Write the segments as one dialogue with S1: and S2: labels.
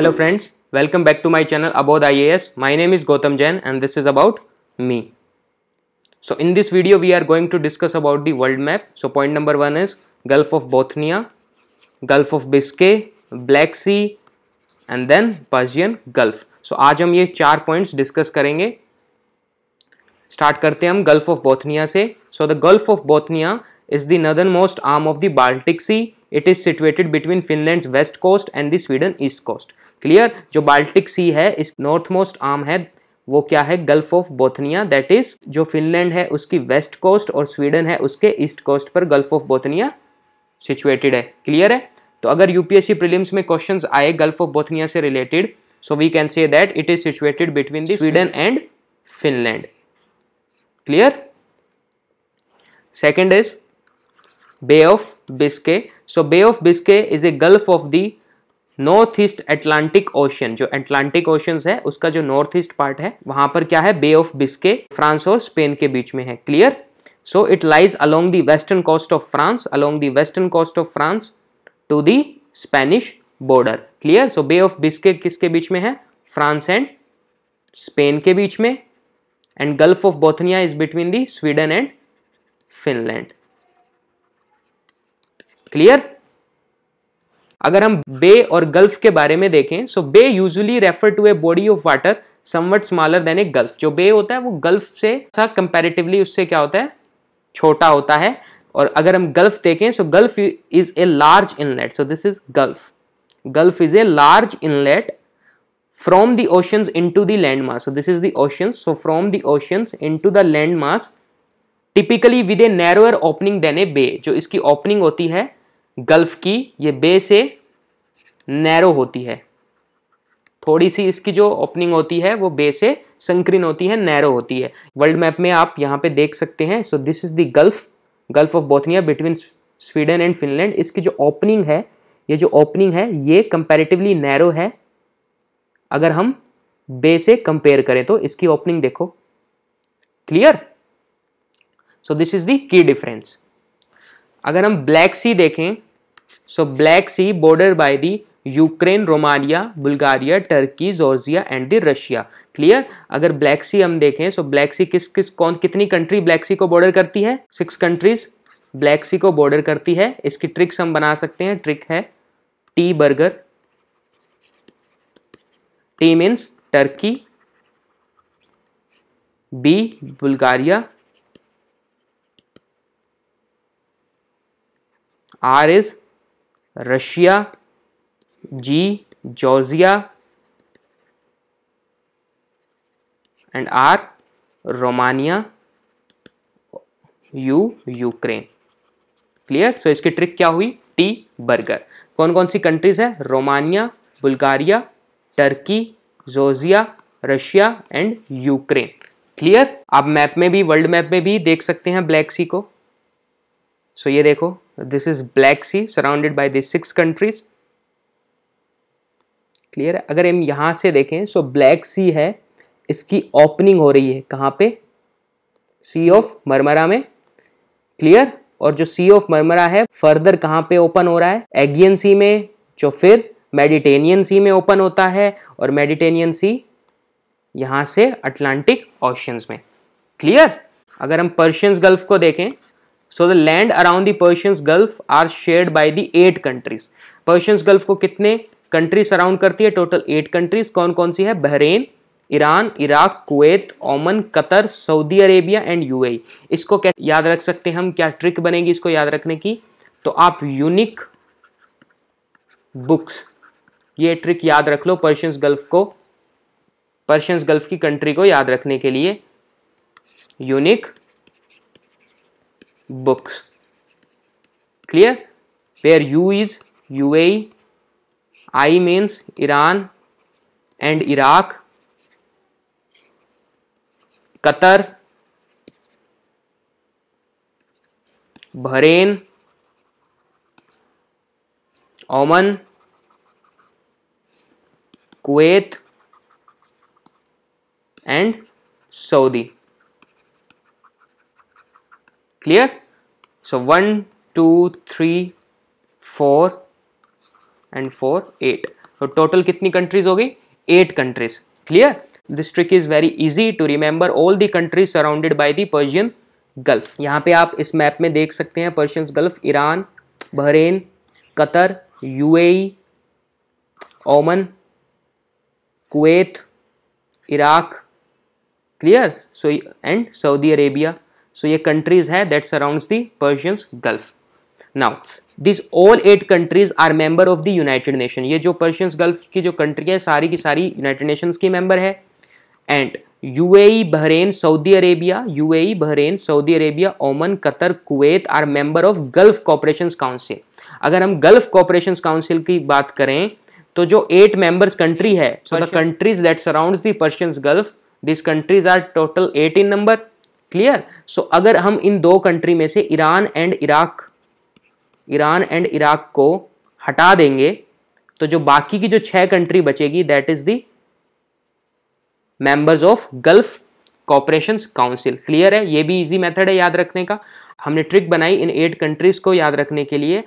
S1: Hello friends welcome back to my channel Abodh एस my name is Gautam Jain and this is about me so in this video we are going to discuss about the world map so point number one is Gulf of Bothnia Gulf of Biscay Black Sea and then Persian Gulf so आज हम ये चार points discuss करेंगे start करते हैं हम gulf of Bothnia से so the Gulf of Bothnia is the northern most arm of the Baltic Sea it is situated between Finland west coast and the Sweden east coast clear जो Baltic Sea है इस north most arm है वो क्या है gulf of Bothnia that is जो Finland है उसकी वेस्ट कोस्ट और स्वीडन है उसके ईस्ट कोस्ट पर गल्फ ऑफ बोथनिया सिचुएटेड है क्लियर है तो अगर यूपीएससी प्रीलिम्स में क्वेश्चन आए गल्फ ऑफ बोथनिया से related so we can say that it is situated between the Sweden and Finland clear second is Bay of Biscay so Bay of Biscay is a gulf of the north east Atlantic Ocean जो Atlantic Ocean है उसका जो north east part है वहां पर क्या है Bay of Biscay France और स्पेन के बीच में है clear so it lies along the western coast of France along the western coast of France to the Spanish border clear so Bay of Biscay किसके बीच में है फ्रांस एंड स्पेन के बीच में and gulf of Bothnia is between the Sweden and Finland clear अगर हम bay और गल्फ के बारे में देखें so bay usually refer to a body of water somewhat smaller than a gulf जो बे होता है वो गल्फ से कंपेरेटिवली उससे क्या होता है छोटा होता है और अगर हम गल्फ देखें so gulf is a large inlet so this is gulf gulf is a large inlet from the oceans into the land mass so this is the oceans so from the oceans into the land mass typically with a narrower opening than a bay जो इसकी opening होती है gulf की ये बे से narrow होती है थोड़ी सी इसकी जो ओपनिंग होती है वो बे से संकीर्ण होती है नैरो होती है वर्ल्ड मैप में आप यहाँ पे देख सकते हैं so this is the gulf Gulf of Bothnia between Sweden and Finland इसकी जो ओपनिंग है ये जो ओपनिंग है ये कंपेरेटिवली नैरो है अगर हम बे से कंपेयर करें तो इसकी ओपनिंग देखो clear so this is the की डिफरेंस अगर हम ब्लैक सी देखें so black sea border by the Ukraine Romania Bulgaria Turkey Georgia and the Russia clear अगर ब्लैक सी हम देखें सो ब्लैक सी किस किस कौन कितनी कंट्री ब्लैक सी को बॉर्डर करती है सिक्स कंट्रीज ब्लैक सी को बॉर्डर करती है इसकी ट्रिक्स हम बना सकते हैं ट्रिक है T burger T means Turkey B Bulgaria R is Russia G Georgia and R Romania U Ukraine clear so इसकी ट्रिक क्या हुई टी बर्गर कौन कौन सी कंट्रीज है रोमानिया बुल्गारिया टर्की जोजिया रशिया एंड यूक्रेन क्लियर आप मैप में भी वर्ल्ड मैप में भी देख सकते हैं ब्लैक सी को सो so ये देखो This is Black Sea surrounded by these six countries. Clear है अगर हम यहां से देखें सो ब्लैक सी है इसकी ओपनिंग हो रही है कहां पे सी ऑफ मरमरा में क्लियर और जो सी ऑफ मरमरा है फर्दर कहां पे ओपन हो रहा है एगियन सी में जो फिर मेडिटेनियन सी में ओपन होता है और मेडिटेनियन सी यहां से अटलांटिक ओशंस में क्लियर अगर हम पर्शियंस गल्फ को देखें so the land around the Persians gulf are shared by the eight countries Persians gulf को कितने कंट्री सराउंड करती है टोटल एट कंट्रीज कौन कौन सी है Bahrain Iran Iraq Kuwait Oman Qatar Saudi Arabia and UAE इसको क्या याद रख सकते हैं हम क्या ट्रिक बनेगी इसको याद रखने की तो आप यूनिक बुक्स ये ट्रिक याद रख लो पर्शियंस गल्फ को पर्शियंस गल्फ की कंट्री को याद रखने के लिए unique books clear where u is uae i means iran and iraq qatar bahrain oman kuwait and saudi clear so 1 2 3 4 and 4 8 so total kitni countries ho gayi 8 countries clear this trick is very easy to remember all the countries surrounded by the persian gulf यहाँ पे आप इस map में देख सकते हैं Persians gulf Iran Bahrain Qatar UAE Oman Kuwait Iraq clear so and Saudi Arabia so ये countries है that surround the Persians gulf now this all eight countries are member of the United Nation ये जो Persians gulf की जो country है सारी की सारी यूनाइटेड नेशन की मेंबर है and U A Bahrain Saudi Arabia U A Bahrain Saudi Arabia Oman Qatar Kuwait are member of gulf cooperation council अगर हम गल्फ कॉपरेशन काउंसिल की बात करें तो जो एट मेंबर्स कंट्री है so the countries that surrounds the Persians gulf this countries are total eight in number clear so अगर हम इन दो कंट्री में से Iran and Iraq Iran and Iraq को हटा देंगे तो जो बाकी की जो छह कंट्री बचेगी that is members of gulf cooperation council clear है ये भी इजी मेथड है याद रखने का हमने ट्रिक बनाई इन एट कंट्रीज को याद रखने के लिए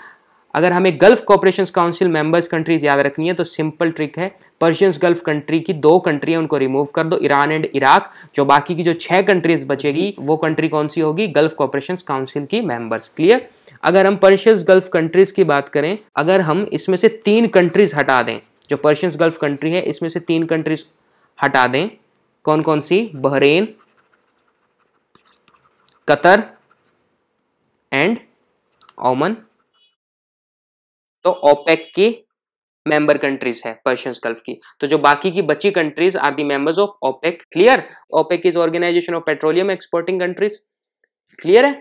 S1: अगर हमें gulf cooperation council members countries याद रखनी है तो सिंपल ट्रिक है पर्शियंस गल्फ कंट्री की दो कंट्री उनको रिमूव कर दो ईरान एंड इराक जो बाकी की जो छह कंट्रीज बचेगी वो कंट्री कौन सी होगी गल्फ कॉपरेशन काउंसिल की मेंबर्स क्लियर अगर हम पर्शियंस गल्फ कंट्रीज की बात करें अगर हम इसमें से तीन कंट्रीज हटा दें जो पर्शियंस गल्फ कंट्री है इसमें से तीन कंट्रीज हटा दें कौन कौन सी बहरेन कतर एंड ओमन तो ओपेक की मेंबर कंट्रीज है पर्शियंस गल्फ की तो जो बाकी की बची countries are the members of OPEC clear OPEC is organization of petroleum exporting countries clear है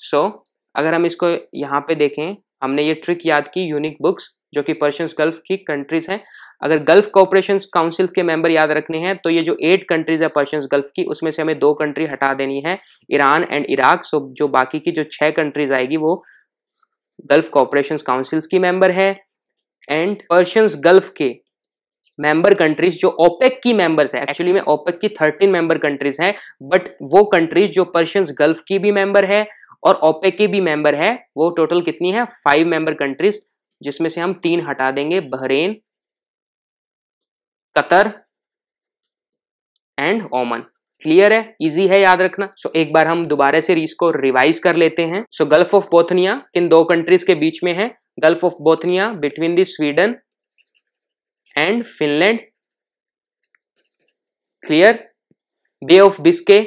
S1: सो so, अगर हम इसको यहाँ पे देखें हमने ये ट्रिक याद की यूनिक बुक्स जो कि पर्शियंस गल्फ की कंट्रीज हैं अगर गल्फ कॉपरेशन काउंसिल्स के मेंबर याद रखने हैं तो ये जो एट कंट्रीज है पर्शियंस गल्फ की उसमें से हमें दो कंट्री हटा देनी है ईरान एंड इराक सो जो बाकी की जो छह कंट्रीज आएगी वो गल्फ कॉपरेशन काउंसिल्स की मेंबर है एंड पर्शियंस गल्फ के मेंबर कंट्रीज जो ओपेक की मेंबर्स है एक्चुअली में ओपेक की 13 मेंबर कंट्रीज हैं बट वो कंट्रीज जो पर्शियंस गल्फ की भी मेंबर है और ओपेक की भी मेंबर है वो टोटल कितनी है फाइव मेंबर कंट्रीज जिसमें से हम तीन हटा देंगे Bahrain Qatar and Oman clear है इजी है याद रखना सो so, एक बार हम दोबारा से इसको रिवाइज कर लेते हैं सो गल्फ ऑफ बोथनिया किन दो कंट्रीज के बीच में है gulf of Bothnia between the Sweden and Finland clear bay of Biscay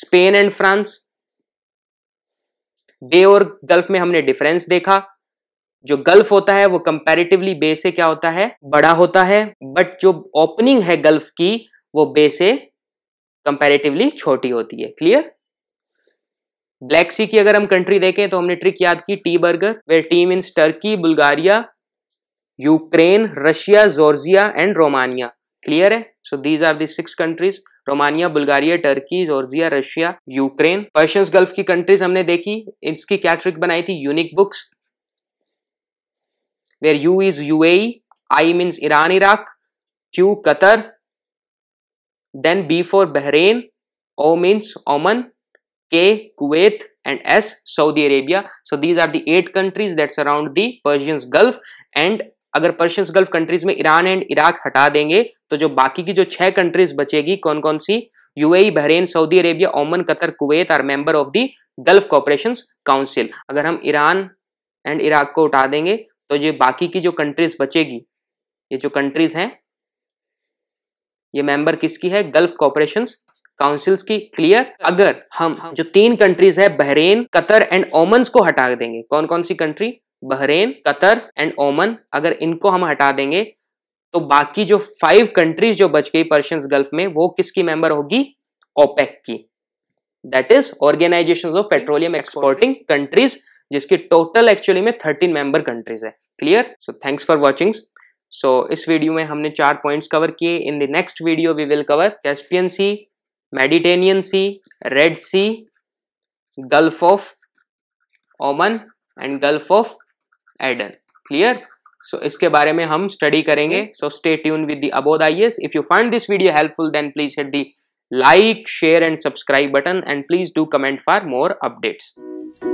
S1: Spain and France bay और गल्फ में हमने डिफरेंस देखा जो गल्फ होता है वो कंपैरेटिवली बे से क्या होता है बड़ा होता है बट जो ओपनिंग है गल्फ की वो बे से कंपैरेटिवली छोटी होती है क्लियर ब्लैक सी की अगर हम कंट्री देखें तो हमने ट्रिक याद की T burger way team in Turkey Bulgaria Ukraine Russia Georgia and Romania clear है so these are the six countries Romania Bulgaria Turkey Georgia Russia Ukraine Persians gulf की कंट्रीज हमने देखी इसकी क्या ट्रिक बनाई थी unique books where U is U I means Iran Iraq Q Qatar Then B for Bahrain, O means Oman, K Kuwait and S Saudi Arabia. So these are the eight countries that surround the Persian Gulf and अगर Persians gulf countries में Iran and Iraq हटा देंगे तो जो बाकी की जो छह कंट्रीज बचेगी कौन कौन सी UAE Bahrain Saudi Arabia Oman Qatar Kuwait are member of the gulf cooperation council अगर हम ईरान एंड इराक को उठा देंगे तो ये बाकी की जो कंट्रीज बचेगी ये जो कंट्रीज हैं ये मेंबर किसकी है गल्फ कॉपरेशन काउंसिल्स की क्लियर अगर हम जो तीन कंट्रीज है बहरेन कतर एंड ओमन को हटा देंगे कौन कौन सी country Bahrain Qatar and Oman अगर इनको हम हटा देंगे तो बाकी जो फाइव कंट्रीज जो बच गई पर्शियंस गल्फ में वो किसकी मेंबर होगी ओपेक की that is organization of petroleum exporting countries जिसकी टोटल एक्चुअली में थर्टीन मेंबर कंट्रीज है clear so thanks for watchings so so, इस वीडियो में हमने चार पॉइंट्स कवर किए in the next video we will cover Caspian sea Mediterranean sea red sea gulf of Oman and gulf of Aden clear so इसके बारे में हम study करेंगे so stay tune with the abode IS if you find this video helpful then please hit the like share and subscribe button and please do comment for more updates